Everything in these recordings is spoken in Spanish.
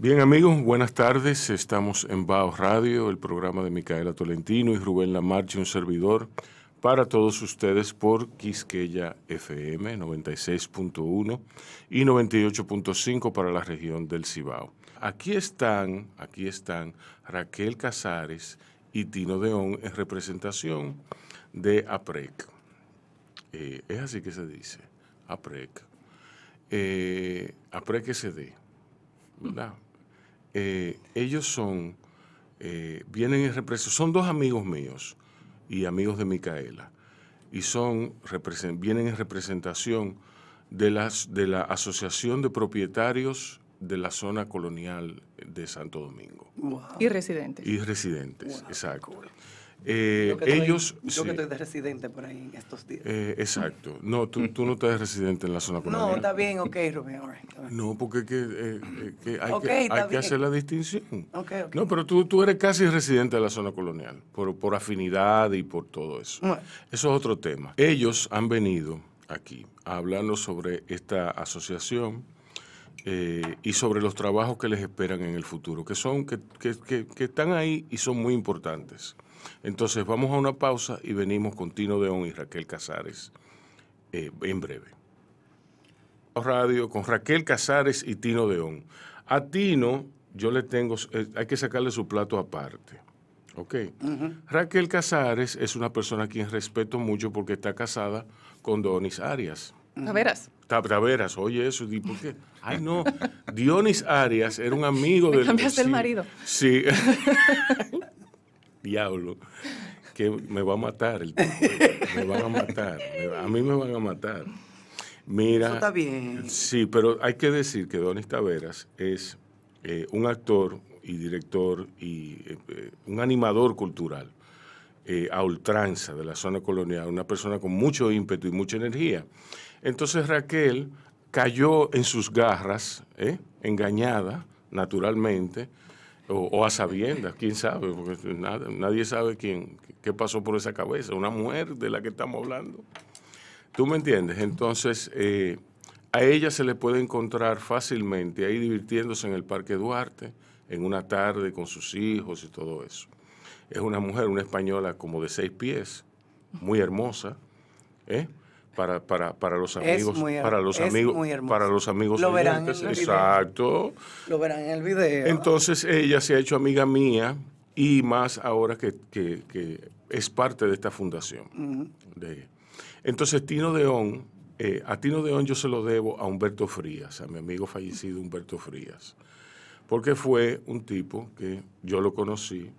Bien amigos, buenas tardes. Estamos en Baos Radio, el programa de Micaela Tolentino y Rubén Lamarche, un servidor para todos ustedes por Quisqueya FM 96.1 y 98.5 para la región del Cibao. Aquí están, aquí están Raquel Casares y Tino Deón en representación de APREC. Eh, es así que se dice, APREC. Eh, APREC SD, ¿verdad? Eh, ellos son, eh, vienen en representación, son dos amigos míos y amigos de Micaela, y son, vienen en representación de, las, de la Asociación de Propietarios de la Zona Colonial de Santo Domingo. Y residentes. Y residentes, exacto. Eh, ellos. Estoy, de residente por ahí estos días. Eh, exacto. No, tú, tú, no estás residente en la zona colonial. No, está bien, ok, Rubén. no, porque eh, hay, que, hacer la distinción. No, pero tú, eres casi residente de la zona colonial, por, afinidad y por todo eso. Eso es otro tema. Ellos han venido aquí a hablarnos sobre esta asociación. y sobre los trabajos que les esperan en el futuro, que son que, están ahí y son muy importantes. Entonces vamos a una pausa y venimos con Tino Deón y Raquel Casares eh, en breve. Radio con Raquel Casares y Tino Deón. A Tino yo le tengo, eh, hay que sacarle su plato aparte. Ok. Raquel Casares es una persona a quien respeto mucho porque está casada con Dionis Arias. Taveras. Taveras, oye eso, ¿y por qué? Ay, no. Dionis Arias era un amigo del. Cambiaste el marido. Sí. diablo, que me va a matar el me van a matar, a mí me van a matar. Mira, Sí, pero hay que decir que Donis Taveras es eh, un actor y director y eh, eh, un animador cultural a ultranza de la zona colonial, una persona con mucho ímpetu y mucha energía. Entonces Raquel cayó en sus garras, engañada naturalmente, o, a sabiendas, quién sabe, porque nadie sabe quién, qué pasó por esa cabeza, una mujer de la que estamos hablando. ¿Tú me entiendes? Entonces, eh, a ella se le puede encontrar fácilmente ahí divirtiéndose en el Parque Duarte, en una tarde con sus hijos y todo eso. Es una mujer, una española como de seis pies, muy hermosa, ¿eh? para, los amigos, para los amigos, para los amigos. Lo verán exacto. Lo verán en el video. Entonces ella se ha hecho amiga mía y más ahora que, es parte de esta fundación. Entonces Tino Deón, eh, a Tino Deón yo se lo debo a Humberto Frías, a mi amigo fallecido Humberto Frías, porque fue un tipo que yo lo conocí.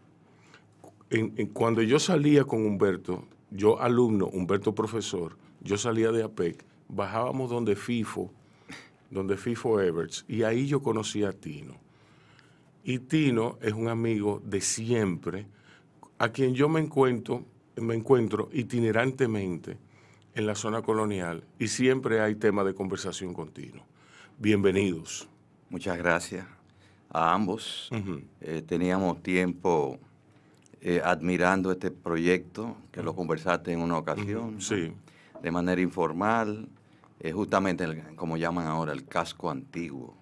cuando yo salía con Humberto, yo alumno, Humberto profesor, yo salía de APEC, bajábamos donde FIFO, donde FIFO Everts, y ahí yo conocí a Tino. Y Tino es un amigo de siempre, a quien yo me encuentro, me encuentro itinerantemente en la zona colonial y siempre hay tema de conversación con Bienvenidos. Muchas gracias a ambos. Eh, teníamos tiempo eh, admirando este proyecto, que lo conversaste en una ocasión. Sí de manera informal, es justamente como llaman ahora el casco antiguo.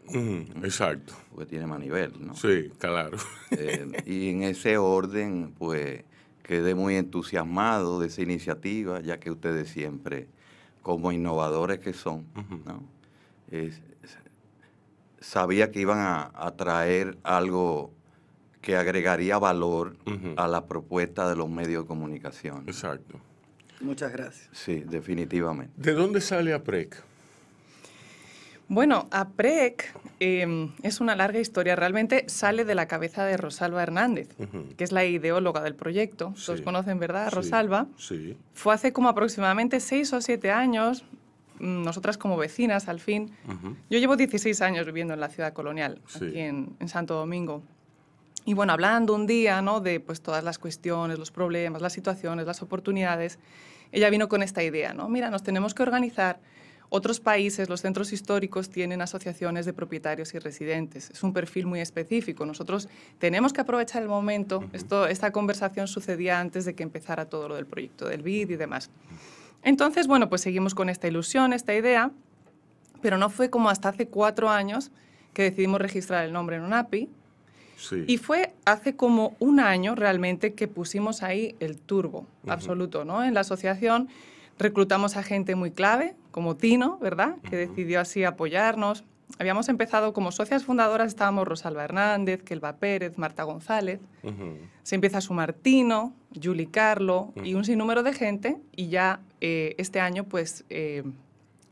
exacto. Porque tiene manivel, ¿no? Sí, claro. Eh, y en ese orden, pues quedé muy entusiasmado de esa iniciativa, ya que ustedes siempre, como innovadores que son, ¿no? sabía que iban a, traer algo que agregaría valor a la propuesta de los medios de comunicación. Exacto. Muchas gracias. Sí, definitivamente. ¿De dónde sale APREC? Bueno, APREC em, es una larga historia. Realmente sale de la cabeza de Rosalba Hernández, que es la ideóloga del proyecto. Sí. conocen, ¿verdad? Rosalba. Sí. Fue hace como aproximadamente seis o siete años, mm, nosotras como vecinas al fin. Yo llevo 16 años viviendo en la ciudad colonial, aquí en, en Santo Domingo. Y bueno, hablando un día ¿no? de pues, todas las cuestiones, los problemas, las situaciones, las oportunidades, ella vino con esta idea, ¿no? Mira, nos tenemos que organizar. Otros países, los centros históricos, tienen asociaciones de propietarios y residentes. Es un perfil muy específico. Nosotros tenemos que aprovechar el momento. Esto, esta conversación sucedía antes de que empezara todo lo del proyecto del BID y demás. Entonces, bueno, pues seguimos con esta ilusión, esta idea, pero no fue como hasta hace cuatro años que decidimos registrar el nombre en un API y fue hace como un año realmente que pusimos ahí el turbo absoluto, ¿no? En la asociación reclutamos a gente muy clave, como Tino, ¿verdad? Que decidió así apoyarnos. Habíamos empezado como socias fundadoras, estábamos Rosalba Hernández, Kelva Pérez, Marta González. Se empieza a sumar Tino, Juli Carlo y un sinnúmero de gente. Y ya eh, este año, pues, eh,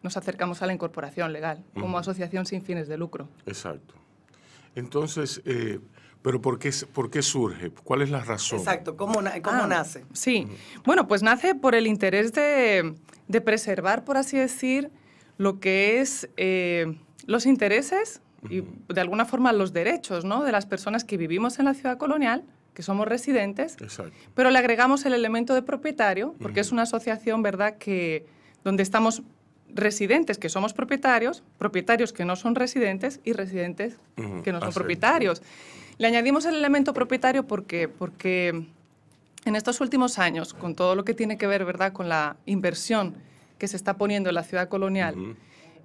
nos acercamos a la incorporación legal como asociación sin fines de lucro. Exacto. Entonces, eh, pero ¿por qué, surge? ¿Cuál es la razón? Exacto, ¿cómo, cómo ah, nace? Sí, bueno, pues nace por el interés de, de preservar, por así decir, lo que es eh, los intereses y de alguna forma los derechos ¿no? de las personas que vivimos en la ciudad colonial, que somos residentes, Exacto. pero le agregamos el elemento de propietario, porque es una asociación ¿verdad? Que, donde estamos residentes que somos propietarios, propietarios que no son residentes y residentes que no son propietarios. Le añadimos el elemento propietario porque, porque en estos últimos años, con todo lo que tiene que ver ¿verdad? con la inversión que se está poniendo en la ciudad colonial,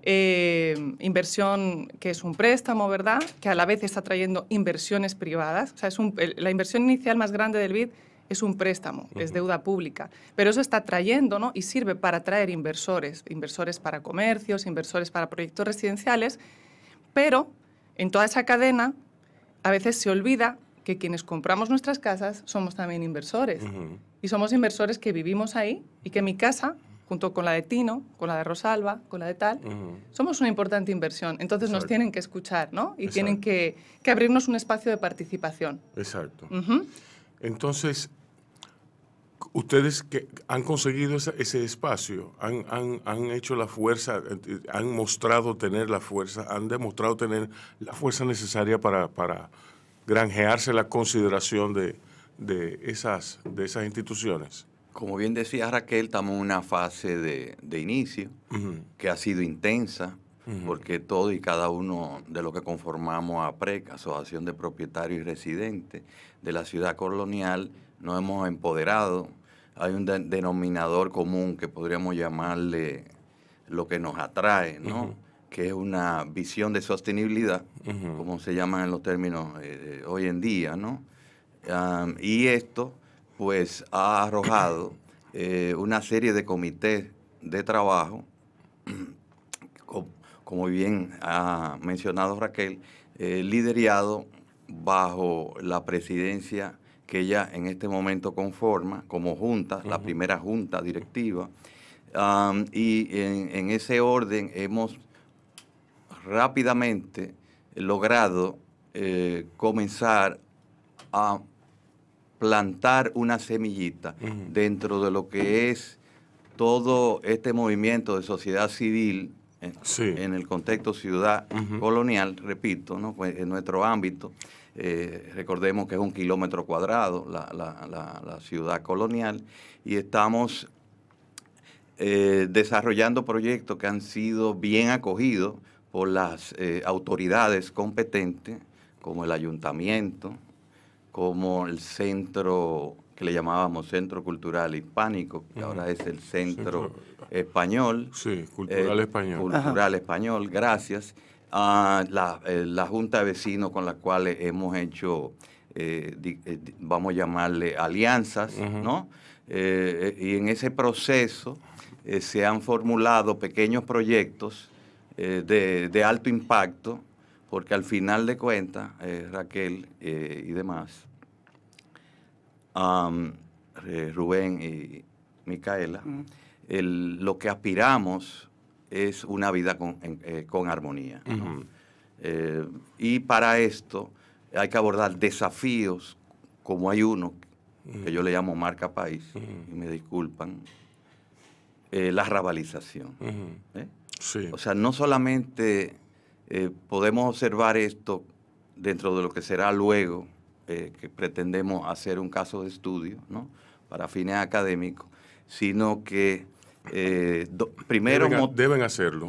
eh, inversión que es un préstamo, ¿verdad? que a la vez está trayendo inversiones privadas. O sea, es la inversión inicial más grande del BID es un préstamo, es deuda pública. Pero eso está trayendo y sirve para atraer inversores, inversores para comercios, inversores para proyectos residenciales, pero en toda esa cadena a veces se olvida que quienes compramos nuestras casas somos también inversores. Y somos inversores que vivimos ahí y que mi casa, junto con la de Tino, con la de Rosalba, con la de tal, somos una importante inversión. Entonces nos tienen que escuchar, ¿no? Y tienen que, abrirnos un espacio de participación. Exacto. Entonces, Ustedes que han conseguido ese, espacio, han, hecho la fuerza, han mostrado tener la fuerza, han demostrado tener la fuerza necesaria para, granjearse la consideración de, esas, de esas instituciones. Como bien decía Raquel, estamos en una fase de, inicio que ha sido intensa, porque todo y cada uno de los que conformamos a PREC, Asociación de Propietarios y Residentes de la Ciudad Colonial, nos hemos empoderado, hay un denominador común que podríamos llamarle lo que nos atrae, Que es una visión de sostenibilidad, como se llaman en los términos eh, hoy en día, ¿no? y esto, pues, ha arrojado eh, una serie de comités de trabajo, como bien ha mencionado Raquel, liderados eh, liderado bajo la presidencia que ella en este momento conforma como junta, la primera junta directiva. y en, ese orden hemos rápidamente logrado eh, comenzar a plantar una semillita dentro de lo que es todo este movimiento de sociedad civil en, el contexto ciudad colonial, repito, pues, en nuestro ámbito, eh, recordemos que es un kilómetro cuadrado la, ciudad colonial, y estamos eh, desarrollando proyectos que han sido bien acogidos por las eh, autoridades competentes, como el ayuntamiento, como el centro que le llamábamos Centro Cultural Hispánico, que ahora es el Centro, Español. Sí, Cultural Español. Cultural Español, gracias eh, la, Junta de Vecinos con la cual hemos hecho, eh, eh, vamos a llamarle, alianzas, ¿no? y en ese proceso se han formulado pequeños proyectos de, alto impacto, porque al final de cuentas, Raquel y demás, Rubén y Micaela, lo que aspiramos es una vida con, eh, armonía. Eh, y para esto hay que abordar desafíos como hay uno que yo le llamo marca país, y me disculpan, eh, la rabalización. O sea, no solamente podemos observar esto dentro de lo que será luego, que pretendemos hacer un caso de estudio ¿no? para fines académicos, sino que eh, primero deben, hacerlo.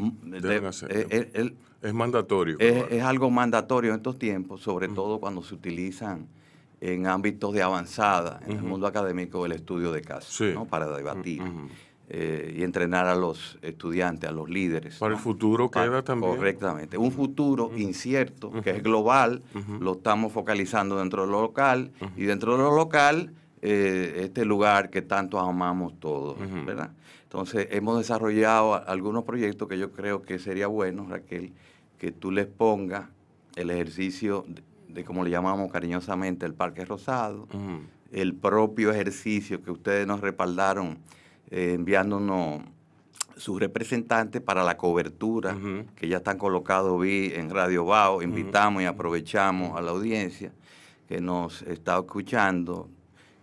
es mandatorio. Es, algo mandatorio en estos tiempos, sobre todo cuando se utilizan en ámbitos de avanzada, en el mundo académico, el estudio de casos, para debatir. Eh, y entrenar a los estudiantes, a los líderes. Para el futuro queda también. Correctamente. Un futuro incierto, que es global, lo estamos focalizando dentro de lo local, y dentro de lo local, eh, este lugar que tanto amamos todos, ¿verdad? Entonces, hemos desarrollado algunos proyectos que yo creo que sería bueno, Raquel, que tú les pongas el ejercicio de, como le llamamos cariñosamente el Parque Rosado, el propio ejercicio que ustedes nos respaldaron eh, enviándonos sus representantes para la cobertura, que ya están colocados, vi en Radio Bao, invitamos y aprovechamos a la audiencia que nos está escuchando,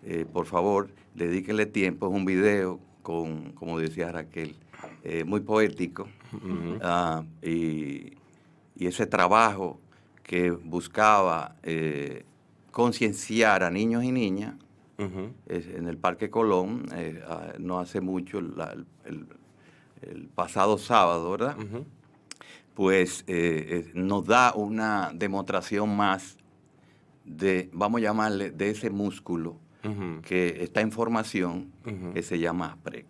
eh, por favor, dedíquenle tiempo, es un video como decía Raquel, eh, muy poético. Ah, y, ese trabajo que buscaba eh, concienciar a niños y niñas en el Parque Colón, eh, ah, no hace mucho, el, pasado sábado, ¿verdad? Pues nos da una demostración más de, vamos a llamarle, de ese músculo que esta información que se llama PREC.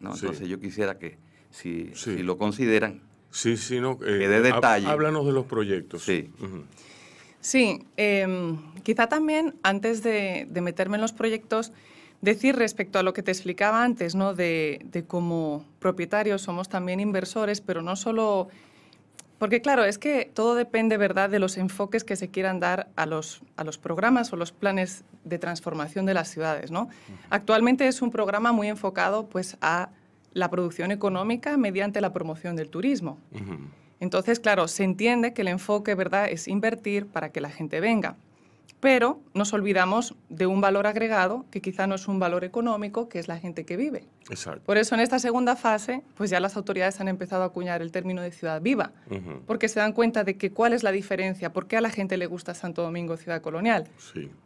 ¿no? Entonces yo quisiera que, si, lo consideran, sí, sí, no, eh, que dé detalle. Háblanos de los proyectos. Sí. Sí, em, quizá también antes de, meterme en los proyectos, decir respecto a lo que te explicaba antes, ¿no? de, de como propietarios somos también inversores, pero no solo porque claro, es que todo depende, ¿verdad?, de los enfoques que se quieran dar a los, programas o los planes de transformación de las ciudades, ¿no? Actualmente es un programa muy enfocado, pues, a la producción económica mediante la promoción del turismo. Entonces, claro, se entiende que el enfoque, ¿verdad?, es invertir para que la gente venga pero nos olvidamos de un valor agregado que quizá no es un valor económico, que es la gente que vive. Por eso en esta segunda fase, pues ya las autoridades han empezado a acuñar el término de ciudad viva, porque se dan cuenta de que cuál es la diferencia, por qué a la gente le gusta Santo Domingo ciudad colonial,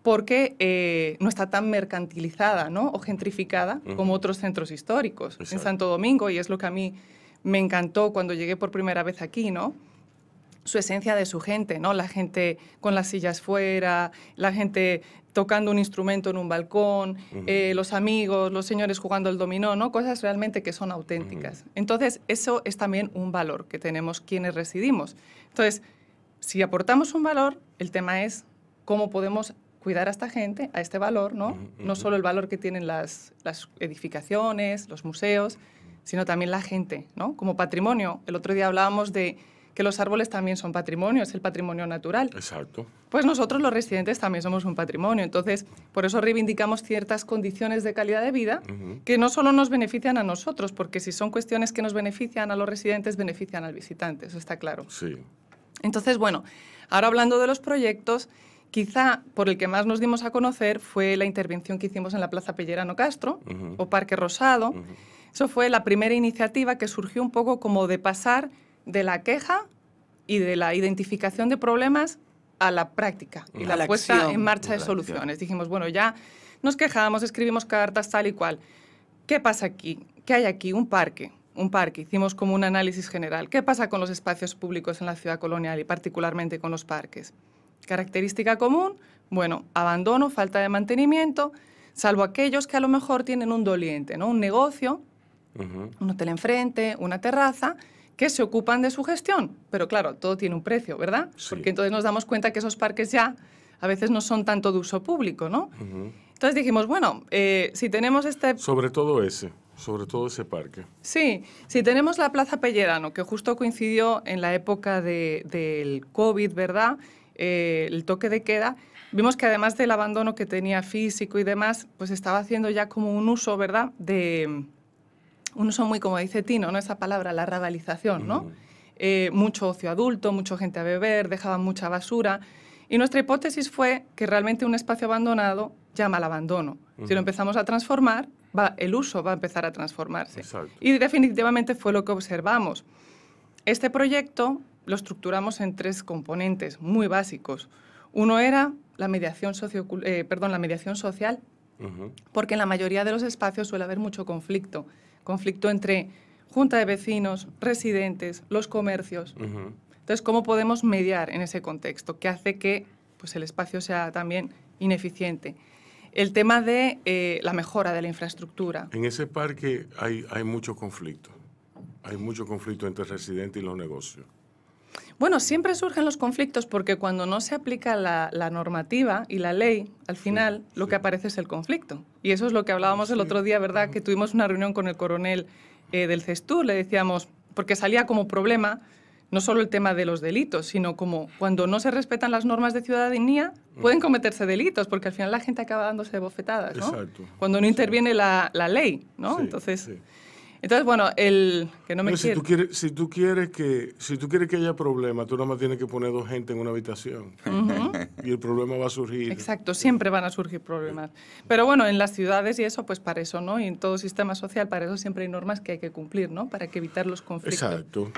porque eh, no está tan mercantilizada ¿no? o gentrificada como otros centros históricos en Santo Domingo, y es lo que a mí me encantó cuando llegué por primera vez aquí, ¿no? su esencia de su gente, ¿no? La gente con las sillas fuera, la gente tocando un instrumento en un balcón, eh, los amigos, los señores jugando el dominó, ¿no? Cosas realmente que son auténticas. Entonces, eso es también un valor que tenemos quienes residimos. Entonces, si aportamos un valor, el tema es cómo podemos cuidar a esta gente, a este valor, ¿no? No solo el valor que tienen las, las edificaciones, los museos, sino también la gente, ¿no? Como patrimonio. El otro día hablábamos de que los árboles también son patrimonio, es el patrimonio natural. Exacto. Pues nosotros los residentes también somos un patrimonio. Entonces, por eso reivindicamos ciertas condiciones de calidad de vida que no solo nos benefician a nosotros, porque si son cuestiones que nos benefician a los residentes, benefician al visitante, eso está claro. Sí. Entonces, bueno, ahora hablando de los proyectos, Quizá por el que más nos dimos a conocer fue la intervención que hicimos en la Plaza Pellerano Castro o Parque Rosado. Eso fue la primera iniciativa que surgió un poco como de pasar de la queja y de la identificación de problemas a la práctica y la, la puesta en marcha de soluciones. Dijimos, bueno, ya nos quejábamos, escribimos cartas, tal y cual. ¿Qué pasa aquí? ¿Qué hay aquí? Un parque. Un parque. Hicimos como un análisis general. ¿Qué pasa con los espacios públicos en la ciudad colonial y particularmente con los parques? Característica común, bueno, abandono, falta de mantenimiento, salvo aquellos que a lo mejor tienen un doliente, ¿no? Un negocio, un hotel enfrente, una terraza, que se ocupan de su gestión. Pero claro, todo tiene un precio, ¿verdad? Porque entonces nos damos cuenta que esos parques ya a veces no son tanto de uso público, ¿no? Entonces dijimos, bueno, eh, si tenemos este... Sobre todo ese, sobre todo ese parque. Sí, si tenemos la Plaza Pellerano, que justo coincidió en la época del COVID, ¿verdad? Eh, el toque de queda, vimos que además del abandono que tenía físico y demás, pues estaba haciendo ya como un uso, ¿verdad? De, uno son muy, como dice Tino, ¿no? esa palabra, la rabalización, ¿no? Eh, mucho ocio adulto, mucha gente a beber, dejaban mucha basura. Y nuestra hipótesis fue que realmente un espacio abandonado llama al abandono. Si lo empezamos a transformar, va, el uso va a empezar a transformarse. Y definitivamente fue lo que observamos. Este proyecto lo estructuramos en tres componentes muy básicos. Uno era la mediación, socio, eh, perdón, la mediación social, porque en la mayoría de los espacios suele haber mucho conflicto conflicto entre junta de vecinos, residentes, los comercios. Entonces, ¿cómo podemos mediar en ese contexto que hace que pues, el espacio sea también ineficiente? El tema de eh, la mejora de la infraestructura. En ese parque hay, hay mucho conflicto. Hay mucho conflicto entre residentes y los negocios. Bueno, siempre surgen los conflictos porque cuando no se aplica la, normativa y la ley, al final lo que aparece es el conflicto. Y eso es lo que hablábamos el otro día, ¿verdad? Que tuvimos una reunión con el coronel eh, del CESTUR, le decíamos, porque salía como problema no solo el tema de los delitos, sino como cuando no se respetan las normas de ciudadanía, mm. pueden cometerse delitos, porque al final la gente acaba dándose bofetadas, ¿no? Cuando no interviene la, la ley, ¿no? Entonces... Entonces, bueno, el que no me si tú quieres si quieres que si tú quieres que haya problema, tú nada más tienes que poner dos gente en una habitación y el problema va a surgir. Exacto, siempre van a surgir problemas. Pero bueno, en las ciudades y eso pues para eso, ¿no? Y en todo sistema social para eso siempre hay normas que hay que cumplir, ¿no? Para que evitar los conflictos. Exacto.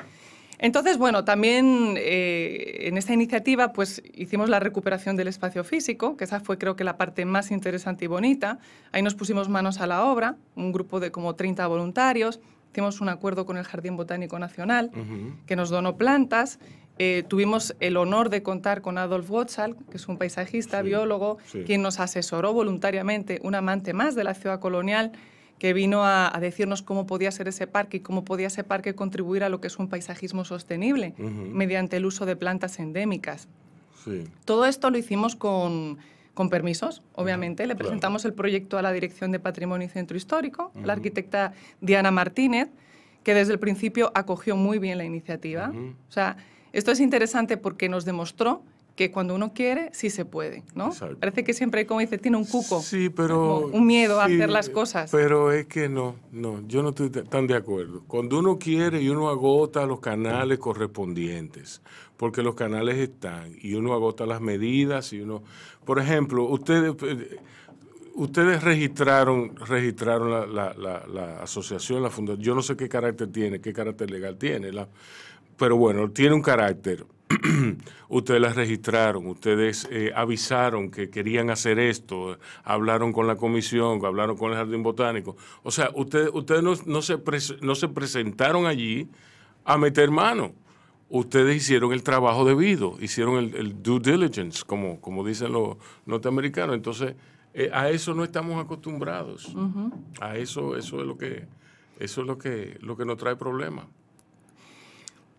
Entonces, bueno, también eh, en esta iniciativa pues hicimos la recuperación del espacio físico, que esa fue creo que la parte más interesante y bonita. Ahí nos pusimos manos a la obra, un grupo de como 30 voluntarios, hicimos un acuerdo con el Jardín Botánico Nacional, que nos donó plantas. Eh, tuvimos el honor de contar con Adolf Wotschalk, que es un paisajista, biólogo, quien nos asesoró voluntariamente, un amante más de la ciudad colonial, que vino a, decirnos cómo podía ser ese parque y cómo podía ese parque contribuir a lo que es un paisajismo sostenible mediante el uso de plantas endémicas. Todo esto lo hicimos con, permisos, obviamente. Le presentamos el proyecto a la Dirección de Patrimonio y Centro Histórico, la arquitecta Diana Martínez, que desde el principio acogió muy bien la iniciativa. O sea, esto es interesante porque nos demostró que cuando uno quiere, sí se puede, ¿no? Parece que siempre, hay como dice, tiene un cuco. Sí, pero... Un miedo a hacer las cosas. Pero es que no, no, yo no estoy tan de acuerdo. Cuando uno quiere y uno agota los canales correspondientes, porque los canales están, y uno agota las medidas, y uno... Por ejemplo, ustedes... Ustedes registraron, registraron la, la, la asociación, la fundación. Yo no sé qué carácter tiene, qué carácter legal tiene, pero bueno, tiene un carácter ustedes las registraron, ustedes eh, avisaron que querían hacer esto, hablaron con la comisión, hablaron con el jardín botánico. O sea, ustedes, ustedes no, se no se presentaron allí a meter mano. Ustedes hicieron el trabajo debido, hicieron el, due diligence, como, como dicen los norteamericanos. Entonces, eh, a eso no estamos acostumbrados. A eso, eso es lo que, eso es lo que, lo que nos trae problemas.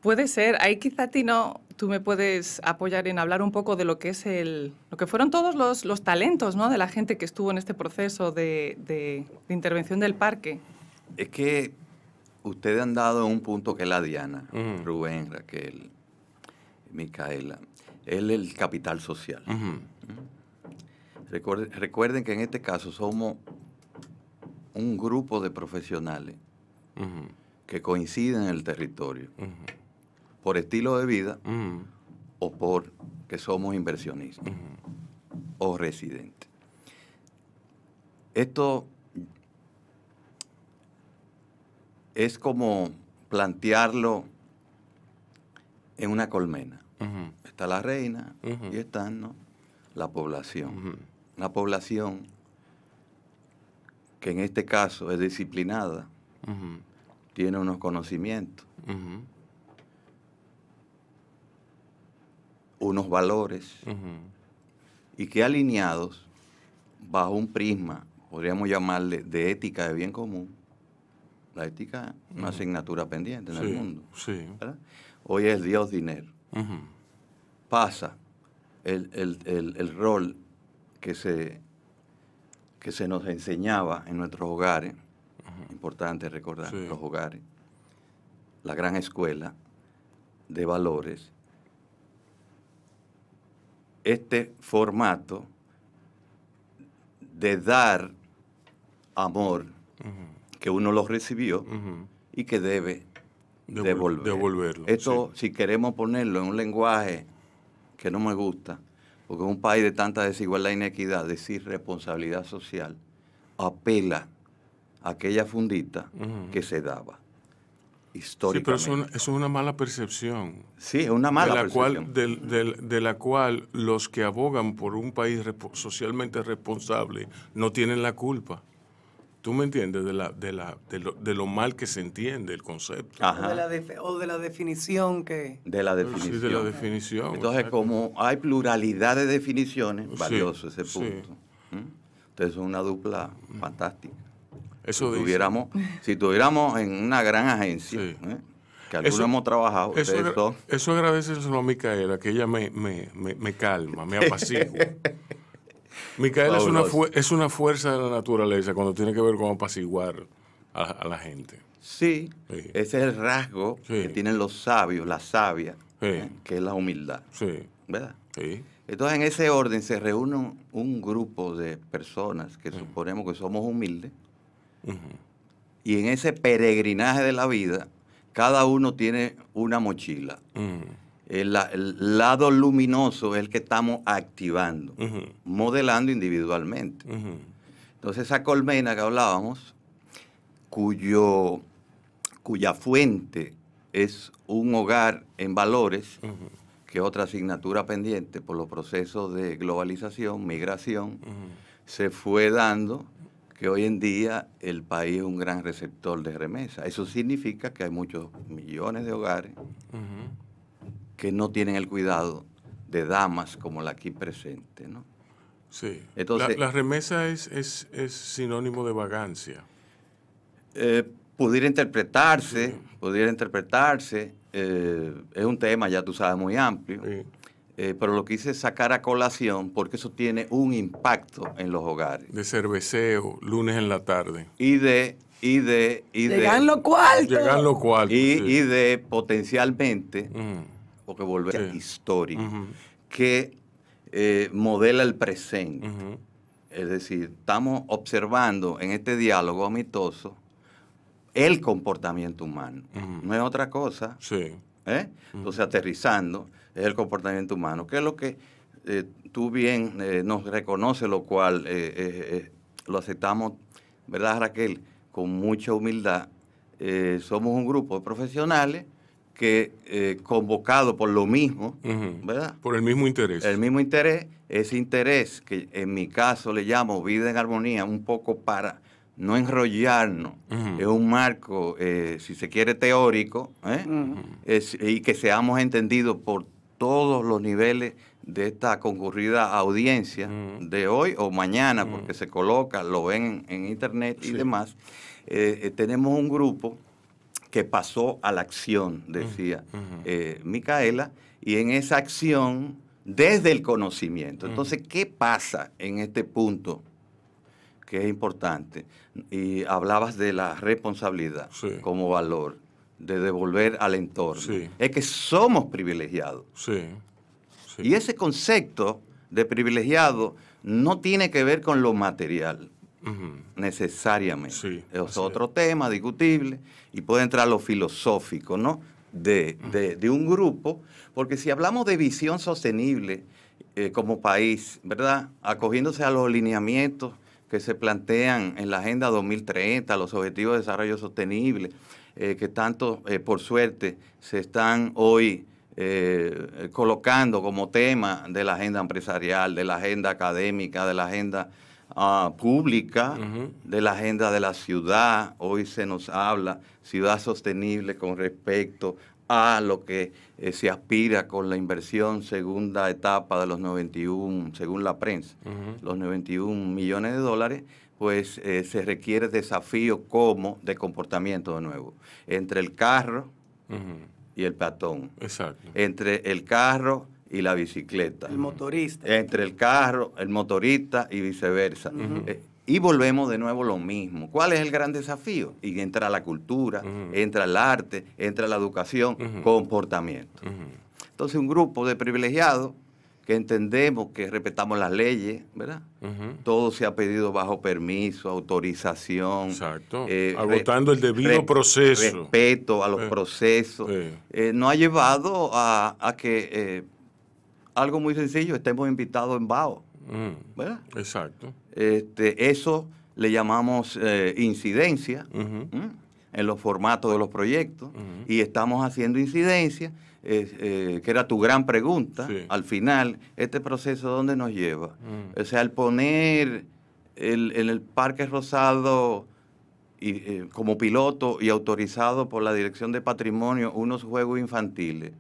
Puede ser. Ahí quizá, Tino, tú me puedes apoyar en hablar un poco de lo que es el, lo que fueron todos los, talentos de la gente que estuvo en este proceso de, de, intervención del parque. Es que ustedes han dado un punto que es la Diana, Rubén, Raquel, Micaela. Es el capital social. ¿Mm? Recuerden, que en este caso somos un grupo de profesionales que coinciden en el territorio por estilo de vida o por que somos inversionistas o residentes. Esto es como plantearlo en una colmena. Está la reina y está la población. La población que en este caso es disciplinada, tiene unos conocimientos, unos valores y que alineados bajo un prisma, podríamos llamarle, de ética de bien común, la ética es una asignatura pendiente en el mundo. Hoy es Dios dinero. Pasa el, rol que se, que se nos enseñaba en nuestros hogares, importante recordar, los hogares, la gran escuela de valores este formato de dar amor que uno lo recibió y que debe devolverlo. Esto, si queremos ponerlo en un lenguaje que no me gusta, porque es un país de tanta desigualdad e inequidad, decir responsabilidad social apela a aquella fundita que se daba. Sí, pero es una, es una mala percepción. Sí, es una mala percepción. Cual, de, la cual los que abogan por un país socialmente responsable no tienen la culpa. ¿Tú me entiendes? De, la, de, la, de, lo, mal que se entiende el concepto. O, de la definición que... De la definición. Sí, de la definición. Entonces, como hay pluralidad de definiciones, valioso ese punto. Entonces, es una dupla fantástica si tuviéramos, en una gran agencia, ¿eh? que algunos hemos trabajado. Eso, agradece eso a Micaela, que ella me, calma, me apacigua. Micaela es una, es una fuerza de la naturaleza cuando tiene que ver con apaciguar a, la gente. Sí, ese es el rasgo que tienen los sabios, la sabia, ¿eh? que es la humildad. ¿Verdad? Entonces, en ese orden se reúne un grupo de personas que suponemos que somos humildes y en ese peregrinaje de la vida, cada uno tiene una mochila. Mm. el, lado luminoso es el que estamos activando, mm-hmm. modelando individualmente. Mm-hmm. Entonces esa colmena que hablábamos, cuyo, cuya fuente es un hogar en valores, mm-hmm. que es otra asignatura pendiente por los procesos de globalización, migración, se fue dando que hoy en día el país es un gran receptor de remesas. Eso significa que hay muchos millones de hogares que no tienen el cuidado de damas como la aquí presente, ¿no? Sí. Entonces, la, remesa es, sinónimo de vagancia. Eh, pudiera interpretarse, pudiera interpretarse, eh, es un tema, ya tú sabes, muy amplio. Eh, pero lo quise sacar a colación porque eso tiene un impacto en los hogares. De cerveceo, lunes en la tarde. Y de... Y de, y de, Llegan los Y, de potencialmente, mm. porque volver a historia, que eh, modela el presente. Es decir, estamos observando en este diálogo amistoso el comportamiento humano. No es otra cosa. Sí. ¿eh? Entonces, aterrizando, es el comportamiento humano, que es lo que eh, tú bien eh, nos reconoce, lo cual eh, lo aceptamos, ¿verdad Raquel? Con mucha humildad. somos un grupo de profesionales que convocado por lo mismo, ¿verdad? Por el mismo interés. El mismo interés, ese interés que en mi caso le llamo vida en armonía, un poco para no enrollarnos. Es un marco, si se quiere, teórico, y que seamos entendidos por todos los niveles de esta concurrida audiencia de hoy o mañana, porque se coloca, lo ven en, internet y demás, eh, eh, tenemos un grupo que pasó a la acción, decía eh, Micaela, y en esa acción desde el conocimiento. Entonces, ¿qué pasa en este punto? que es importante, y hablabas de la responsabilidad como valor de devolver al entorno. Es que somos privilegiados. Y ese concepto de privilegiado no tiene que ver con lo material, necesariamente. es otro tema discutible y puede entrar lo filosófico, ¿no? De, un grupo, porque si hablamos de visión sostenible eh, como país, ¿verdad? Acogiéndose a los lineamientos que se plantean en la Agenda 2030, los Objetivos de Desarrollo Sostenible, eh, que tanto, eh, por suerte, se están hoy eh, colocando como tema de la agenda empresarial, de la agenda académica, de la agenda ah, pública, de la agenda de la ciudad. Hoy se nos habla ciudad sostenible con respecto a lo que se aspira con la inversión segunda etapa de los 91, según la prensa, los 91 millones de dólares, pues eh, se requiere desafío como de comportamiento de nuevo. Entre el carro y el peatón. Exacto. Entre el carro y la bicicleta. El motorista. Entre el carro, el motorista y viceversa. Eh, y volvemos de nuevo lo mismo. ¿Cuál es el gran desafío? Y entra la cultura, entra el arte, entra la educación, comportamiento. Entonces un grupo de privilegiados que entendemos que respetamos las leyes, ¿verdad? Todo se ha pedido bajo permiso, autorización. Eh, Agotando el debido proceso. Respeto a los eh, procesos. Eh, no ha llevado a, que algo muy sencillo, estemos invitados en BAO, mm. ¿verdad? Exacto. Este, eso le llamamos incidencia en los formatos de los proyectos y estamos haciendo incidencia eh, que era tu gran pregunta, al final, este proceso dónde nos lleva. Mm. O sea, al poner en el Parque Rosado y, eh, como piloto y autorizado por la Dirección de Patrimonio unos juegos infantiles.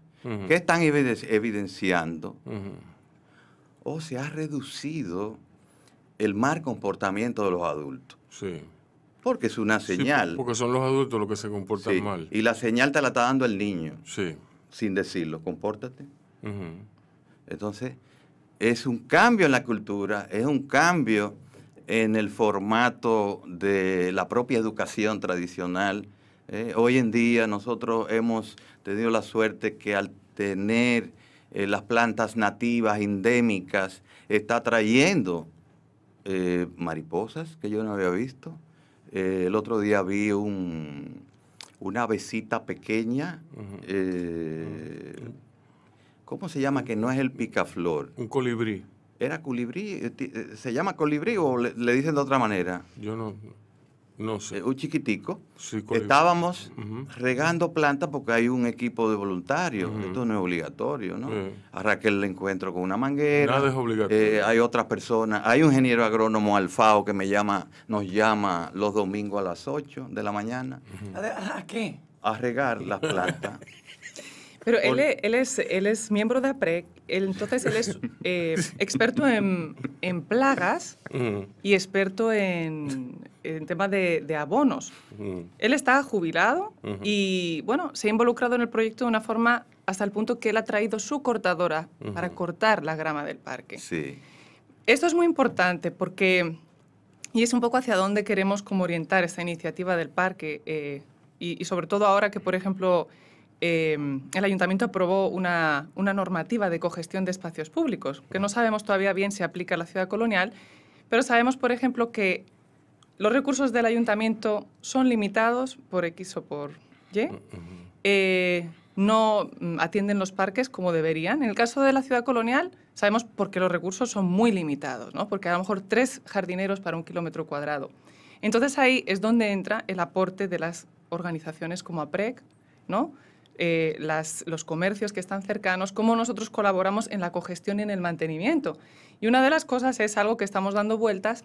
¿Qué están evidenciando? O se ha reducido el mal comportamiento de los adultos. Sí. Porque es una señal. porque son los adultos los que se comportan mal. Y la señal te la está dando el niño. Sí sin decirlo, compórtate. Entonces, es un cambio en la cultura, es un cambio en el formato de la propia educación tradicional. Eh, hoy en día nosotros hemos tenido la suerte que al tener eh, las plantas nativas, endémicas, está trayendo eh, mariposas que yo no había visto. el otro día vi un, una avecita pequeña, eh, ¿cómo se llama? Que no es el picaflor. Un colibrí. ¿Era colibrí? Eh, eh, ¿Se llama colibrí o le dicen de otra manera? Yo no, no sé. Eh, un chiquitico. Estábamos regando plantas porque hay un equipo de voluntarios. Esto no es obligatorio, ¿no? A Raquel le encuentro con una manguera. Nada es obligatorio. Eh, hay otras personas. Hay un ingeniero agrónomo alfao que me llama, nos llama los domingos a las 8 de la mañana. ¿A qué? A regar las plantas. Pero e, él, es, él es miembro de APREC, entonces él es eh, experto en, plagas y experto en, en temas de, abonos. Él está jubilado y, bueno, se ha involucrado en el proyecto de una forma hasta el punto que él ha traído su cortadora para cortar la grama del parque. Sí. Esto es muy importante porque, y es un poco hacia dónde queremos como orientar esta iniciativa del parque, eh, y, y sobre todo ahora que, por ejemplo, Em, el ayuntamiento aprobó una, normativa de cogestión de espacios públicos, que no sabemos todavía bien si aplica a la ciudad colonial, pero sabemos, por ejemplo, que los recursos del ayuntamiento son limitados por X o por Y. Eh, no mm, atienden los parques como deberían. En el caso de la ciudad colonial, sabemos por qué los recursos son muy limitados, ¿no? porque a lo mejor tres jardineros para un kilómetro cuadrado. Entonces ahí es donde entra el aporte de las organizaciones como APREC, ¿no? Eh, los comercios que están cercanos, cómo nosotros colaboramos en la cogestión y en el mantenimiento. Y una de las cosas es algo que estamos dando vueltas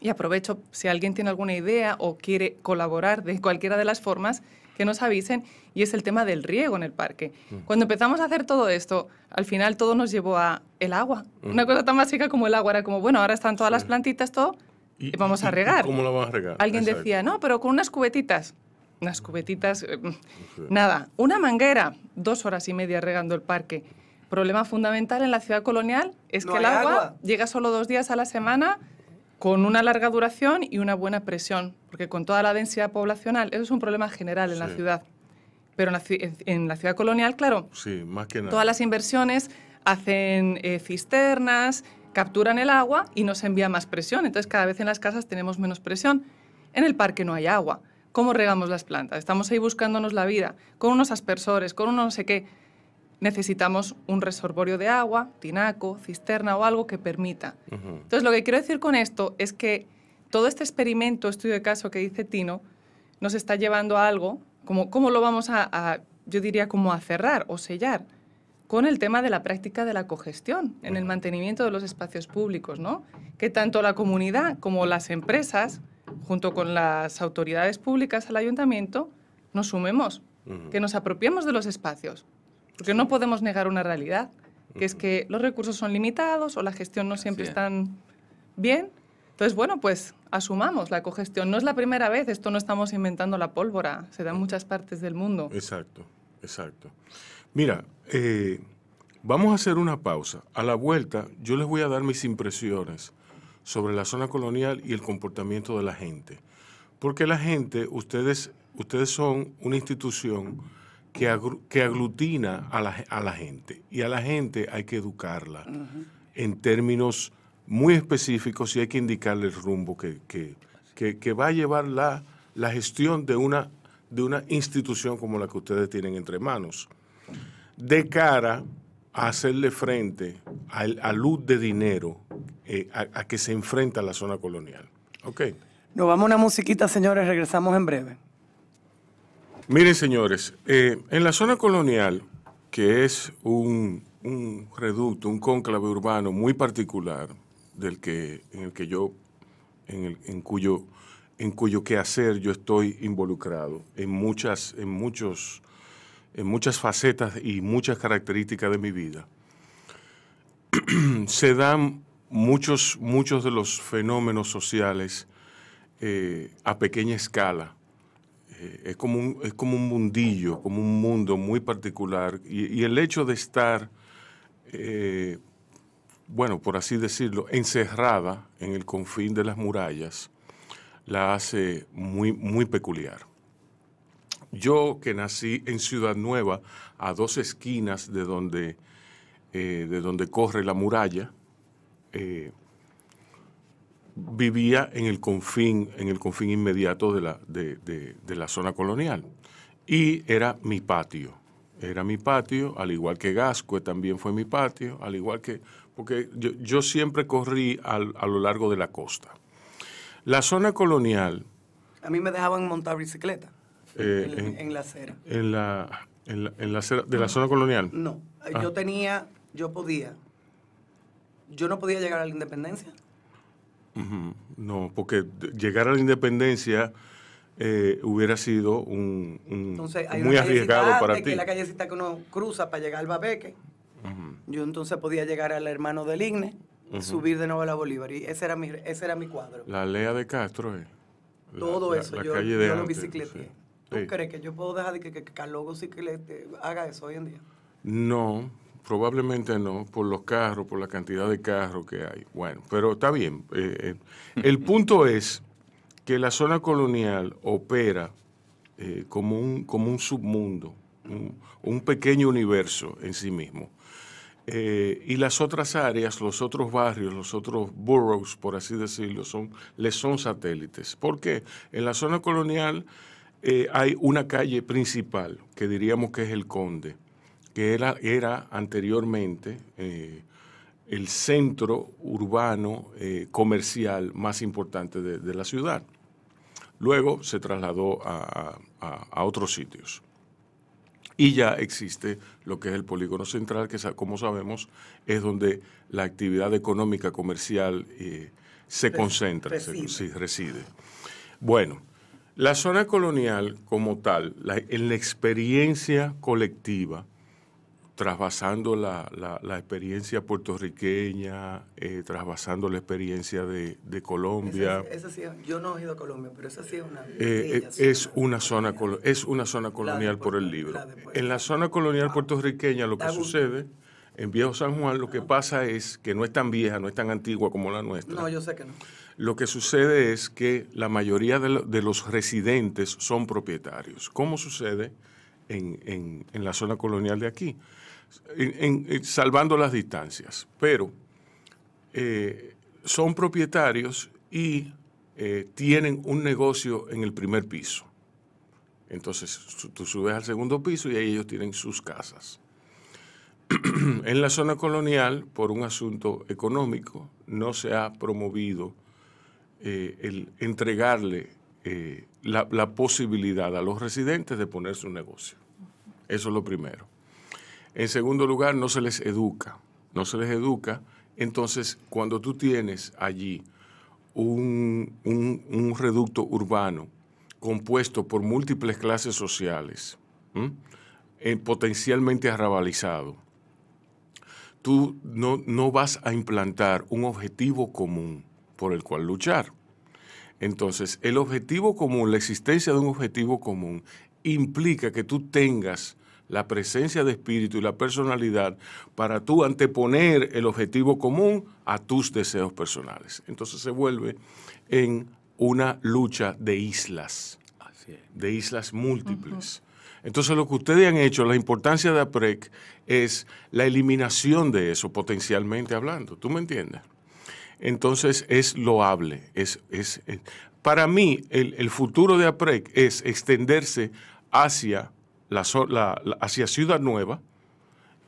y aprovecho si alguien tiene alguna idea o quiere colaborar de cualquiera de las formas que nos avisen y es el tema del riego en el parque. Mm. Cuando empezamos a hacer todo esto, al final todo nos llevó a el agua. Mm. Una cosa tan básica como el agua era como, bueno, ahora están todas las plantitas, todo, y, vamos a regar. ¿Cómo lo vamos a regar? Alguien decía, no, pero con unas cubetitas unas cubetitas, eh, mm, nada, una manguera, dos horas y media regando el parque. Problema fundamental en la ciudad colonial es que el agua, llega solo dos días a la semana con una larga duración y una buena presión, porque con toda la densidad poblacional, eso es un problema general en la ciudad. Pero en la, ciudad colonial, claro, sí, todas las inversiones hacen eh, cisternas, capturan el agua y nos envía más presión. Entonces cada vez en las casas tenemos menos presión. En el parque no hay agua cómo regamos las plantas, estamos ahí buscándonos la vida, con unos aspersores, con uno no sé qué. Necesitamos un resorborio de agua, tinaco, cisterna o algo que permita. Entonces, lo que quiero decir con esto es que todo este experimento, estudio de caso que dice Tino, nos está llevando a algo, como cómo lo vamos a, a, yo diría, como a cerrar o sellar, con el tema de la práctica de la cogestión en el mantenimiento de los espacios públicos, ¿no? Que tanto la comunidad como las empresas junto con las autoridades públicas, al ayuntamiento, nos sumemos, que nos apropiemos de los espacios, porque no podemos negar una realidad, que es que los recursos son limitados o la gestión no siempre está bien. Entonces, bueno, pues asumamos la cogestión. No es la primera vez, esto no estamos inventando la pólvora, se da en muchas partes del mundo. Exacto, exacto. Mira, eh, vamos a hacer una pausa. A la vuelta yo les voy a dar mis impresiones sobre la zona colonial y el comportamiento de la gente. Porque la gente, ustedes, ustedes son una institución que, que aglutina a la, a la, gente y a la gente hay que educarla en términos muy específicos y hay que indicarle el rumbo que, va a llevar la, gestión de una, de una institución como la que ustedes tienen entre manos. De cara a hacerle frente a, a luz de dinero eh, a, que se enfrenta la zona colonial. Ok. Nos vamos a una musiquita, señores, regresamos en breve. Miren, señores, eh, en la zona colonial, que es un, reducto, un cónclave urbano muy particular, del que, en el que yo, en, el, en cuyo en cuyo quehacer yo estoy involucrado, en muchas, en muchos, en muchas facetas y muchas características de mi vida. se dan muchos, muchos de los fenómenos sociales eh, a pequeña escala. Eh, es, como un, mundillo, como un mundo muy particular. Y, el hecho de estar, eh, bueno, por así decirlo, encerrada en el confín de las murallas, la hace muy, muy peculiar. Yo que nací en Ciudad Nueva, a dos esquinas de de donde corre la muralla, eh, vivía en el confín, en el confín inmediato de la, de, la zona colonial. Y era mi patio. Era mi patio, al igual que Gascue también fue mi patio, al igual que. Porque yo, siempre corrí a lo largo de la costa. La zona colonial. A mí me dejaban montar bicicleta. Eh, en, la acera. En la, en la, acera, ¿De la zona colonial? No. Ah. Yo tenía. Yo podía yo no podía llegar a la independencia. No, porque llegar a la independencia eh, hubiera sido un, hay muy arriesgado para ti. la callecita que uno cruza para llegar al Babeque. Yo entonces podía llegar al hermano del Igne, y subir de nuevo a la Bolívar. Y ese era mi, ese era mi cuadro. La Lea de Castro, es. Todo eso, yo, ¿Tú crees que yo puedo dejar de que, que Carlos haga eso hoy en día? No, Probablemente no, por los carros, por la cantidad de carros que hay. Bueno, pero está bien. Eh, eh, el punto es que la zona colonial opera eh, como, un, como un submundo, un, pequeño universo en sí mismo. y las otras áreas, los otros barrios, los otros boroughs, por así decirlo, son, les son satélites. ¿Por qué? En la zona colonial hay una calle principal, que diríamos que es el Conde que era, anteriormente eh, el centro urbano eh, comercial más importante de, la ciudad. Luego se trasladó a, otros sitios. Y ya existe lo que es el polígono central, que como sabemos es donde la actividad económica comercial eh, se concentra, reside. Se, reside. Bueno, la zona colonial como tal, en la experiencia colectiva, trasvasando la, la, experiencia puertorriqueña, eh, trasvasando la experiencia de, de Colombia. Esa, sí, yo no he ido a Colombia, pero esa sí es una... Eh, eh, es, una, zona colonial, es una zona colonial por el libro. en la zona colonial puertorriqueña lo que sucede, en Viejo San Juan, lo que pasa es que no es tan vieja, no es tan antigua como la nuestra. No, yo sé que no. Lo que sucede es que la mayoría de, los residentes son propietarios. ¿Cómo sucede en, en la zona colonial de aquí? salvando las distancias, pero eh, son propietarios y eh, tienen un negocio en el primer piso. Entonces tú subes al segundo piso y ahí ellos tienen sus casas. en la zona colonial, por un asunto económico, no se ha promovido eh, el entregarle la, la posibilidad a los residentes de poner su negocio. Eso es lo primero. En segundo lugar, no se les educa. No se les educa. Entonces, cuando tú tienes allí un, reducto urbano compuesto por múltiples clases sociales, eh, potencialmente arrabalizado, tú no, no vas a implantar un objetivo común por el cual luchar. Entonces, el objetivo común, la existencia de un objetivo común, implica que tú tengas la presencia de espíritu y la personalidad para tú anteponer el objetivo común a tus deseos personales. Entonces se vuelve en una lucha de islas, de islas múltiples. Entonces lo que ustedes han hecho, la importancia de APREC es la eliminación de eso, potencialmente hablando. ¿Tú me entiendes? Entonces es loable. es, Para mí, el, el futuro de APREC es extenderse hacia hacia Ciudad Nueva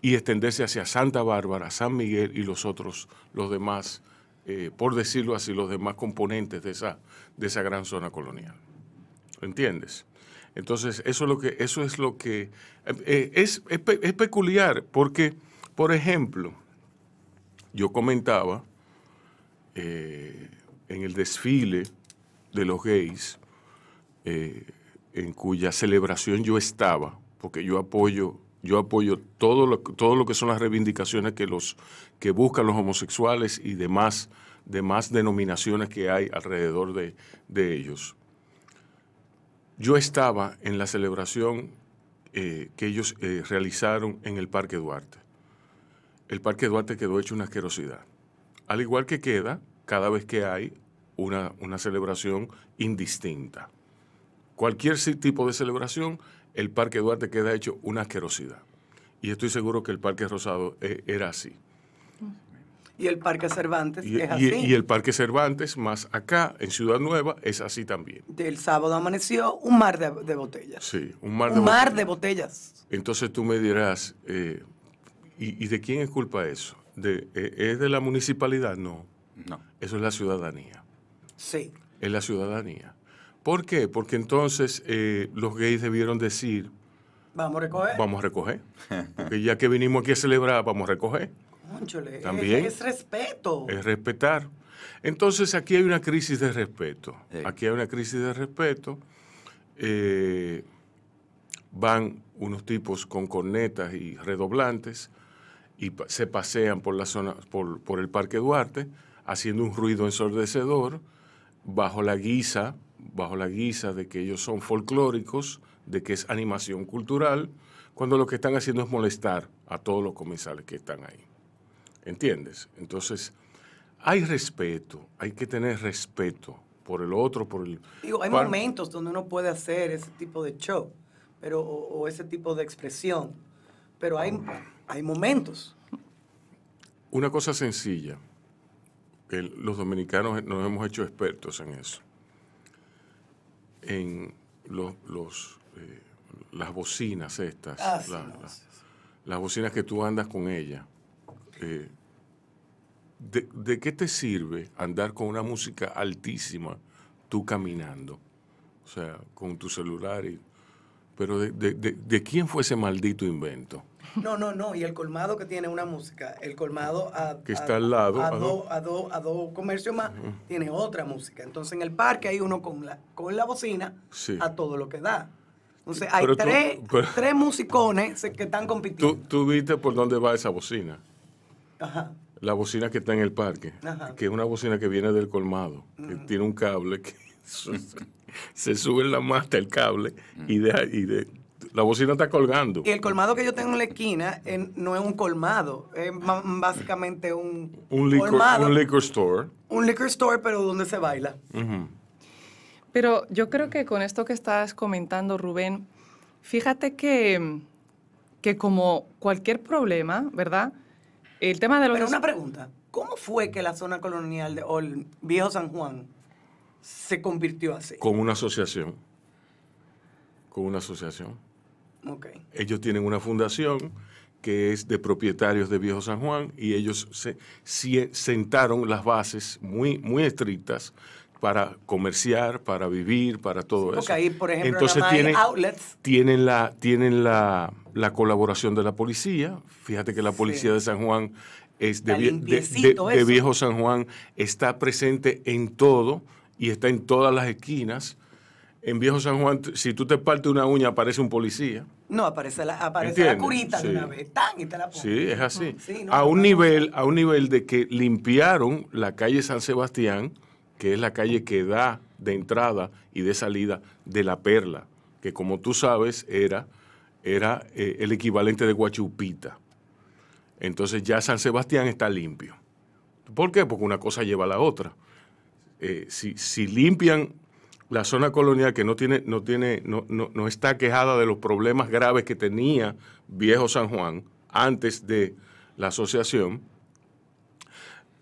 y extenderse hacia Santa Bárbara, San Miguel y los otros, los demás, eh, por decirlo así, los demás componentes de esa, de esa gran zona colonial. ¿Entiendes? Entonces, eso es lo que, eso es, lo que eh, peculiar, porque, por ejemplo, yo comentaba eh, en el desfile de los gays, en cuya celebración yo estaba, porque yo apoyo, yo apoyo todo lo, todo lo que son las reivindicaciones que, los, que buscan los homosexuales y demás, denominaciones que hay alrededor de, ellos. Yo estaba en la celebración eh, que ellos eh, realizaron en el Parque Duarte. El Parque Duarte quedó hecho una asquerosidad. Al igual que queda cada vez que hay una, una celebración indistinta cualquier tipo de celebración, el Parque Duarte queda hecho una asquerosidad. Y estoy seguro que el Parque Rosado eh, era así. Y el Parque Cervantes es así. Y, el Parque Cervantes, más acá, en Ciudad Nueva, es así también. Del sábado amaneció un mar de, botellas. Sí, un mar de un botellas. mar de botellas. Entonces tú me dirás, eh, ¿y, de quién es culpa eso? De, eh, ¿Es de la municipalidad? No. No. Eso es la ciudadanía. Sí. Es la ciudadanía. ¿Por qué? Porque entonces eh, los gays debieron decir... Vamos a recoger. Vamos a recoger. ya que vinimos aquí a celebrar, vamos a recoger. También. Es, respeto. Es respetar. Entonces aquí hay una crisis de respeto. Aquí hay una crisis de respeto. Eh, van unos tipos con cornetas y redoblantes y se pasean por la zona, por el Parque Duarte, haciendo un ruido ensordecedor bajo la guisa bajo la guisa de que ellos son folclóricos, de que es animación cultural, cuando lo que están haciendo es molestar a todos los comensales que están ahí. ¿Entiendes? Entonces, hay respeto, hay que tener respeto por el otro, por el... Digo, hay momentos donde uno puede hacer ese tipo de show pero, o, ese tipo de expresión, pero hay, hay momentos. Una cosa sencilla, que los dominicanos nos hemos hecho expertos en eso en los, los eh, las bocinas estas, ah, las bocinas que tú andas con ella. Eh, de, ¿De qué te sirve andar con una música altísima tú caminando? O sea, con tu celular y pero de, de, de, quién fue ese maldito invento? No, no, no. Y el colmado que tiene una música. El colmado a, que está al lado. A dos comercios más tiene otra música. Entonces en el parque hay uno con la, con la bocina a todo lo que da. Entonces hay tres, tres musicones que están compitiendo. Tú, viste por dónde va esa bocina. Ajá la bocina que está en el parque, Ajá. que es una bocina que viene del colmado, que tiene un cable que se sube la masta el cable y, mm. la bocina está colgando. Y el colmado que yo tengo en la esquina eh, no es un colmado, es básicamente un, un, un liquor store. Un liquor store, pero donde se baila. Pero yo creo que con esto que estás comentando, Rubén, fíjate que, que como cualquier problema, ¿verdad? El tema de los... Pero una pregunta, ¿cómo fue que la zona colonial de, o el viejo San Juan se convirtió así. Con una asociación. Con una asociación. Ellos tienen una fundación que es de propietarios de Viejo San Juan y ellos se, eh, sentaron las bases muy, muy estrictas para comerciar, para vivir, para todo eso. Ahí, por ejemplo, Entonces tienen, outlets. tienen, la, tienen la, la, colaboración de la policía. Fíjate que la policía de San Juan es de, Viejo San Juan está presente en todo y está en todas las esquinas. En Viejo San Juan, si tú te partes una uña, aparece un policía. No, aparece la, aparece la curita de una vez. ¡Tan! Y te la sí, es así. Ah, a, un nivel, a un nivel de que limpiaron la calle San Sebastián, que es la calle que da de entrada y de salida de La Perla, que como tú sabes era, era eh, el equivalente de Guachupita. Entonces ya San Sebastián está limpio. ¿Por qué? Porque una cosa lleva a la otra. Eh, si, limpian la zona colonial que no tiene, no tiene, no, no, está quejada de los problemas graves que tenía Viejo San Juan antes de la asociación,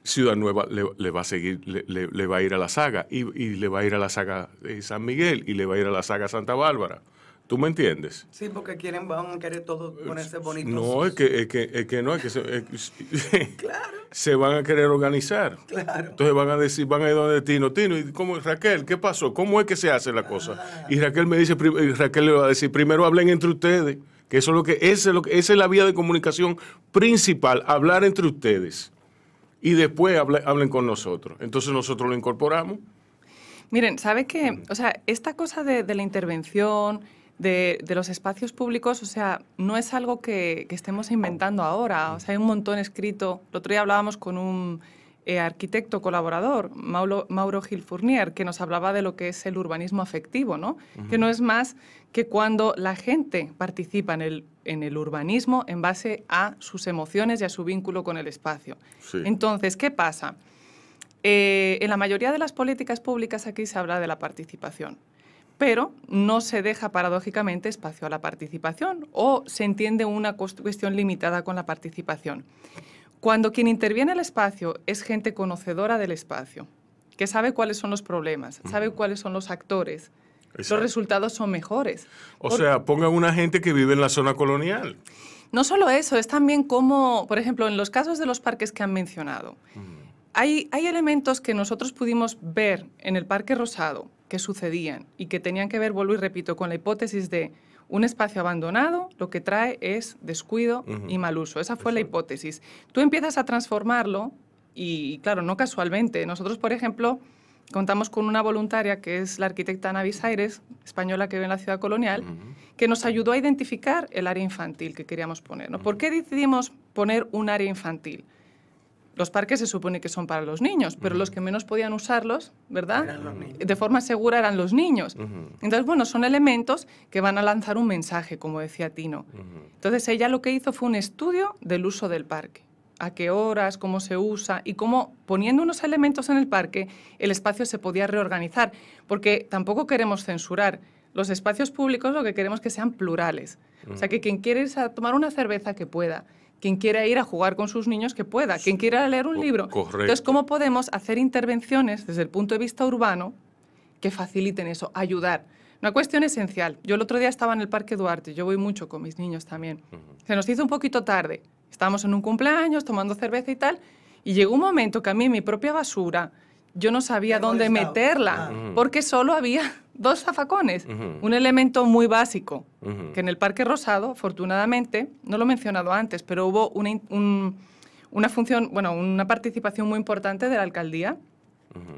Ciudad Nueva le, va a seguir, le, va a ir a la saga, y, y, le va a ir a la saga San Miguel, y le va a ir a la saga Santa Bárbara. ¿Tú me entiendes? Sí, porque quieren, van a querer todos ponerse bonitos. No, es que, es que, es que no, es que se, claro. se van a querer organizar. Claro. Entonces van a decir, van a ir donde Tino, Tino, ¿y como Raquel, qué pasó? ¿Cómo es que se hace la cosa? Ah. Y Raquel me dice, Raquel le va a decir, primero hablen entre ustedes, que eso es lo que, es lo que, esa es la vía de comunicación principal, hablar entre ustedes. Y después hablen con nosotros. Entonces nosotros lo incorporamos. Miren, ¿sabe qué? O sea, esta cosa de la intervención de, los espacios públicos, o sea, no es algo que, estemos inventando ahora. O sea, hay un montón escrito. El otro día hablábamos con un eh, arquitecto colaborador, Mauro, Gil Fournier, que nos hablaba de lo que es el urbanismo afectivo, ¿no? Que no es más que cuando la gente participa en el, urbanismo en base a sus emociones y a su vínculo con el espacio. Entonces, ¿qué pasa? Eh, en la mayoría de las políticas públicas aquí se habla de la participación pero no se deja paradójicamente espacio a la participación o se entiende una cuestión limitada con la participación. Cuando quien interviene en el espacio es gente conocedora del espacio, que sabe cuáles son los problemas, sabe cuáles son los actores, los resultados son mejores. O sea, pongan una gente que vive en la zona colonial. No solo eso, es también como, por ejemplo, en los casos de los parques que han mencionado, hay elementos que nosotros pudimos ver en el Parque Rosado que sucedían y que tenían que ver, vuelvo y repito, con la hipótesis de un espacio abandonado lo que trae es descuido y mal uso. Esa fue la hipótesis. Tú empiezas a transformarlo y, claro, no casualmente. Nosotros, por ejemplo, contamos con una voluntaria que es la arquitecta Ana Aires, española que vive en la ciudad colonial, que nos ayudó a identificar el área infantil que queríamos poner. ¿Por qué decidimos poner un área infantil? los parques se supone que son para los niños, pero los que menos podían usarlos, ¿verdad? De forma segura eran los niños. Entonces, bueno, son elementos que van a lanzar un mensaje, como decía Tino. Entonces, ella lo que hizo fue un estudio del uso del parque. A qué horas, cómo se usa y cómo poniendo unos elementos en el parque, el espacio se podía reorganizar. Porque tampoco queremos censurar. Los espacios públicos lo que queremos que sean plurales. O sea, que quien quiere irse a tomar una cerveza, que pueda quien quiera ir a jugar con sus niños que pueda, quien quiera leer un libro. Correcto. Entonces, ¿cómo podemos hacer intervenciones desde el punto de vista urbano que faciliten eso, ayudar? Una cuestión esencial. Yo el otro día estaba en el Parque Duarte, yo voy mucho con mis niños también. Se nos hizo un poquito tarde. Estábamos en un cumpleaños tomando cerveza y tal, y llegó un momento que a mí mi propia basura, yo no sabía dónde meterla, ah. porque solo había dos zafacones, un elemento muy básico, que en el Parque Rosado, afortunadamente, no lo he mencionado antes, pero hubo una, función, bueno, una participación muy importante de la alcaldía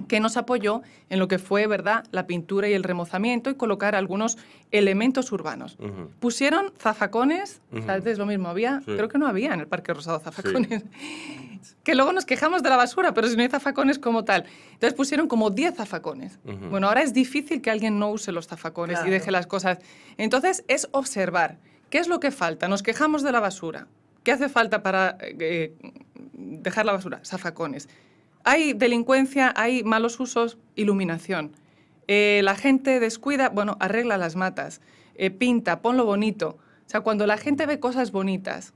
que nos apoyó en lo que fue verdad la pintura y el remozamiento y colocar algunos elementos urbanos. Pusieron zafacones, antes lo mismo había, creo que no había en el Parque Rosado zafacones, que luego nos quejamos de la basura, pero si no hay zafacones como tal. Entonces pusieron como 10 zafacones. Bueno, ahora es difícil que alguien no use los zafacones y deje las cosas. Entonces es observar, ¿qué es lo que falta? Nos quejamos de la basura. ¿Qué hace falta para eh, eh, dejar la basura? Zafacones hay delincuencia, hay malos usos, iluminación. Eh, la gente descuida, bueno, arregla las matas, pinta, eh, pinta, ponlo bonito. O sea, cuando la gente ve cosas bonitas,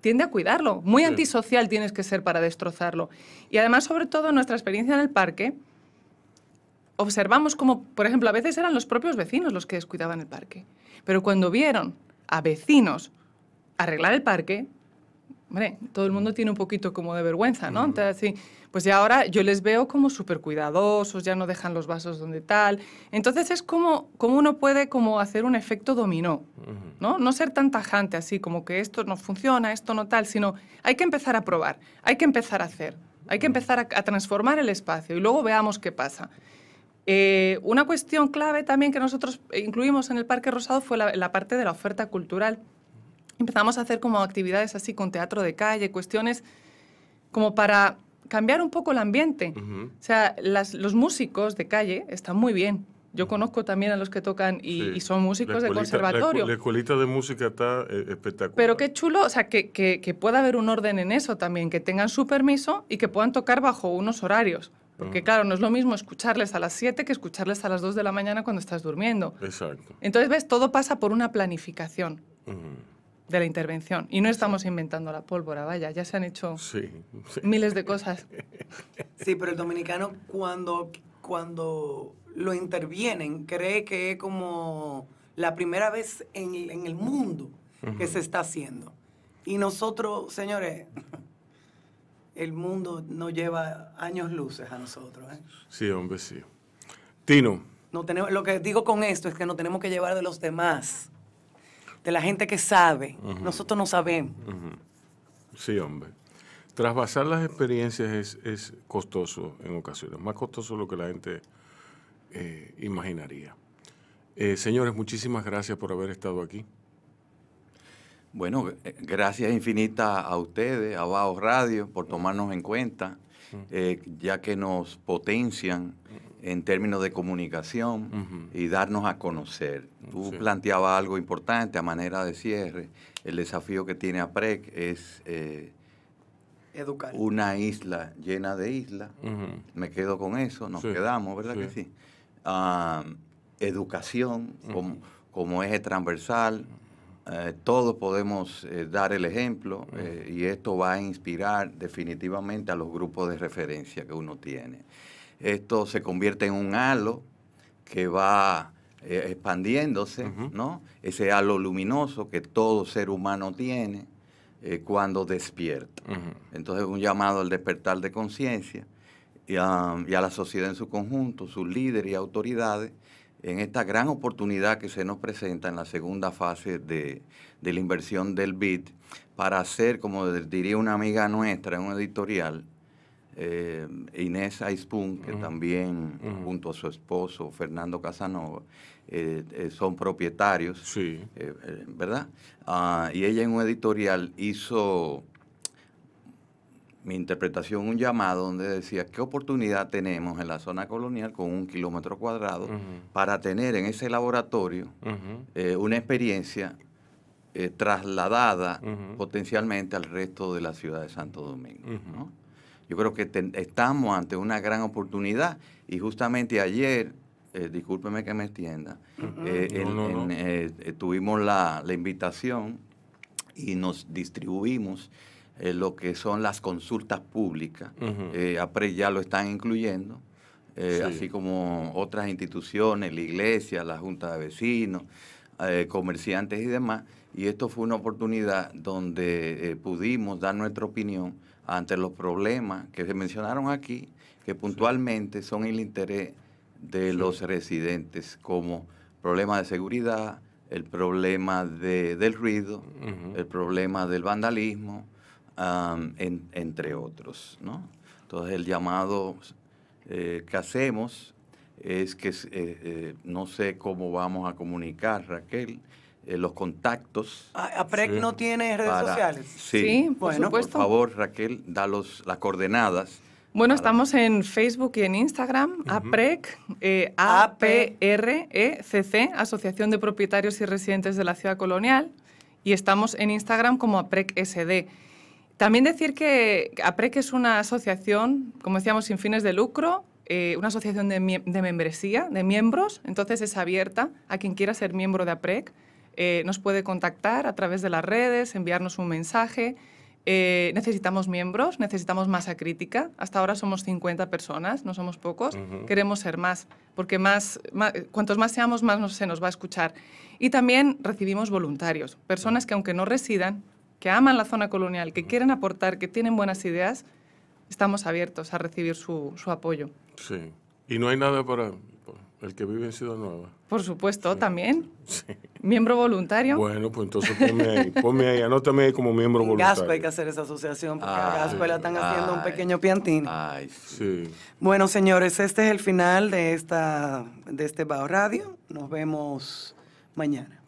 tiende a cuidarlo. Muy antisocial tienes que ser para destrozarlo. Y además, sobre todo, en nuestra experiencia en el parque, observamos como, por ejemplo, a veces eran los propios vecinos los que descuidaban el parque. Pero cuando vieron a vecinos arreglar el parque, hombre, todo el mundo mm. tiene un poquito como de vergüenza, ¿no? Mm. Entonces, sí, pues ya ahora yo les veo como súper cuidadosos, ya no dejan los vasos donde tal. Entonces es como, como uno puede como hacer un efecto dominó, ¿no? No ser tan tajante así, como que esto no funciona, esto no tal, sino hay que empezar a probar, hay que empezar a hacer, hay que mm. empezar a, transformar el espacio y luego veamos qué pasa. Eh, una cuestión clave también que nosotros incluimos en el Parque Rosado fue la, la parte de la oferta cultural empezamos a hacer como actividades así con teatro de calle, cuestiones como para cambiar un poco el ambiente. O sea, los músicos de calle están muy bien. Yo conozco también a los que tocan y, son músicos de conservatorio. La, escuelita de música está eh, espectacular. Pero qué chulo, o sea, que, que, pueda haber un orden en eso también, que tengan su permiso y que puedan tocar bajo unos horarios. Porque ah. claro, no es lo mismo escucharles a las 7 que escucharles a las 2 de la mañana cuando estás durmiendo. Exacto. Entonces, ves, todo pasa por una planificación. Uh de la intervención. Y no estamos inventando la pólvora, vaya, ya se han hecho miles de cosas. Sí, pero el dominicano cuando, cuando lo intervienen cree que es como la primera vez en, el mundo que se está haciendo. Y nosotros, señores, el mundo no lleva años luces a nosotros. ¿eh? Sí, hombre, sí. Tino. No tenemos, lo que digo con esto es que no tenemos que llevar de los demás de la gente que sabe. Nosotros no sabemos. Sí, hombre. Trasvasar las experiencias es, costoso en ocasiones, más costoso de lo que la gente eh, imaginaría. Eh, señores, muchísimas gracias por haber estado aquí. Bueno, eh, gracias infinita a ustedes, a Bajo Radio, por mm. tomarnos en cuenta, mm. ya que nos potencian mm en términos de comunicación y darnos a conocer. Tú planteabas algo importante a manera de cierre. El desafío que tiene APREC es eh, Educar. una isla llena de islas. Me quedo con eso, nos quedamos, ¿verdad que sí? Ah, educación como, como, eje transversal. Eh, todos podemos eh, dar el ejemplo y esto va a inspirar definitivamente a los grupos de referencia que uno tiene esto se convierte en un halo que va eh, expandiéndose, ¿no? Ese halo luminoso que todo ser humano tiene eh, cuando despierta. Entonces, un llamado al despertar de conciencia y, a la sociedad en su conjunto, sus líderes y autoridades, en esta gran oportunidad que se nos presenta en la segunda fase de, de la inversión del bit para hacer, como diría una amiga nuestra en un editorial, eh, Inés Aispun, que también junto a su esposo Fernando Casanova, eh, eh, son propietarios, ¿verdad? Ah, y ella en un editorial hizo mi interpretación, un llamado donde decía, ¿qué oportunidad tenemos en la zona colonial con un kilómetro cuadrado para tener en ese laboratorio una experiencia trasladada potencialmente al resto de la ciudad de Santo Domingo? ¿no? Yo creo que estamos ante una gran oportunidad y justamente ayer, eh, discúlpeme que me extienda, eh, eh, tuvimos la, invitación y nos distribuimos lo que son las consultas públicas. ya lo están incluyendo. así como otras instituciones, la iglesia, la junta de vecinos, comerciantes y demás. Y esto fue una oportunidad donde pudimos dar nuestra opinión ante los problemas que se mencionaron aquí, que puntualmente son el interés de los residentes, como problemas de seguridad, el problema del ruido, el problema del vandalismo, entre otros. Entonces el llamado eh, que hacemos es que eh, eh, no sé cómo vamos a comunicar, Raquel, eh, los contactos. ¿APREC ah, no tiene redes sociales? Sí, por supuesto. por favor, Raquel, da las coordenadas. Bueno, estamos en Facebook y en Instagram, APREC, eh, A-P-R-E-C-C, e Asociación de Propietarios y Residentes de la Ciudad Colonial, y estamos en Instagram como APREC-SD. También decir que APREC es una asociación, como decíamos, sin fines de lucro, eh, una asociación de membresía, de miembros, entonces es abierta a quien quiera ser miembro de APREC eh, nos puede contactar a través de las redes, enviarnos un mensaje. Eh, necesitamos miembros, necesitamos masa crítica. Hasta ahora somos 50 personas, no somos pocos. Queremos ser más, porque más, cuantos más seamos, más se nos va a escuchar. Y también recibimos voluntarios, personas que aunque no residan, que aman la zona colonial, que quieren aportar, que tienen buenas ideas, estamos abiertos a recibir su, su apoyo. Sí. Y no hay nada para el que vive en Ciudad Nueva. Por supuesto, también. Sí. Miembro voluntario. Bueno, pues entonces ponme ahí, ponme ahí, anótame ahí como miembro voluntario. hay que hacer esa asociación, porque ay, a la están haciendo un pequeño piantín. Ay, sí. Bueno, señores, este es el final de, esta, de este Bao Radio. Nos vemos mañana.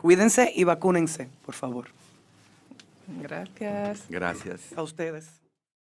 Cuídense y vacúnense, por favor. Gracias. Gracias. A ustedes.